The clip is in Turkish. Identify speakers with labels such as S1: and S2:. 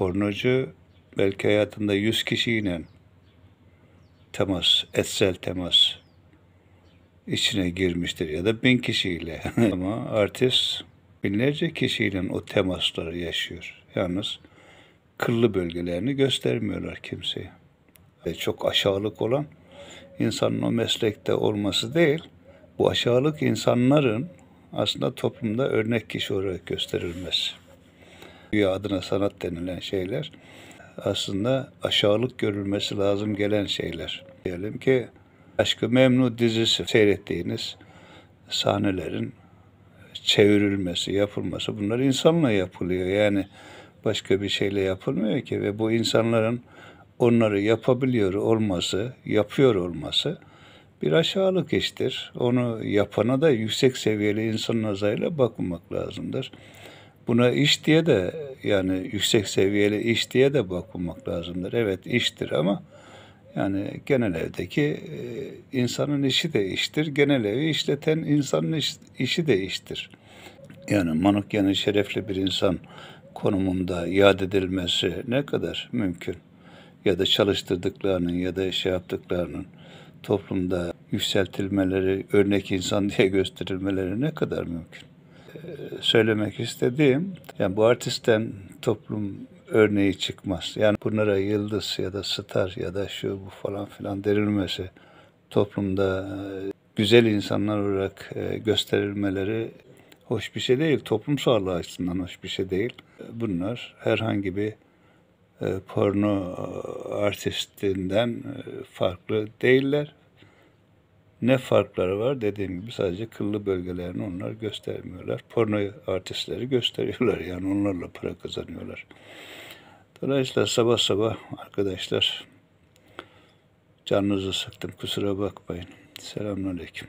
S1: pornocu belki hayatında 100 kişiyle temas, etsel temas içine girmiştir ya da bin kişiyle. Ama artist binlerce kişiyle o temasları yaşıyor. Yalnız kıllı bölgelerini göstermiyorlar kimseye. Ve çok aşağılık olan insanın o meslekte olması değil, bu aşağılık insanların aslında toplumda örnek kişi olarak gösterilmesi. Güya adına sanat denilen şeyler aslında aşağılık görülmesi lazım gelen şeyler. Diyelim ki Aşkı Memnu dizisi seyrettiğiniz sahnelerin çevrilmesi, yapılması bunlar insanla yapılıyor. Yani başka bir şeyle yapılmıyor ki ve bu insanların onları yapabiliyor olması, yapıyor olması bir aşağılık iştir. Onu yapana da yüksek seviyeli insan nazarıyla bakmak lazımdır. Buna iş diye de yani yüksek seviyeli iş diye de bakmak lazımdır. Evet iştir ama yani genel evdeki e, insanın işi de iştir. Genel evi işleten insanın işi de iştir. Yani Manukyan'ın şerefli bir insan konumunda yad edilmesi ne kadar mümkün? Ya da çalıştırdıklarının ya da şey yaptıklarının toplumda yükseltilmeleri, örnek insan diye gösterilmeleri ne kadar mümkün? söylemek istediğim, yani bu artistten toplum örneği çıkmaz. Yani bunlara yıldız ya da star ya da şu bu falan filan denilmesi toplumda e, güzel insanlar olarak e, gösterilmeleri hoş bir şey değil. Toplum sağlığı açısından hoş bir şey değil. Bunlar herhangi bir e, porno artistinden farklı değiller ne farkları var? Dediğim gibi sadece kıllı bölgelerini onlar göstermiyorlar. Porno artistleri gösteriyorlar yani onlarla para kazanıyorlar. Dolayısıyla sabah sabah arkadaşlar canınızı sıktım kusura bakmayın. Selamünaleyküm.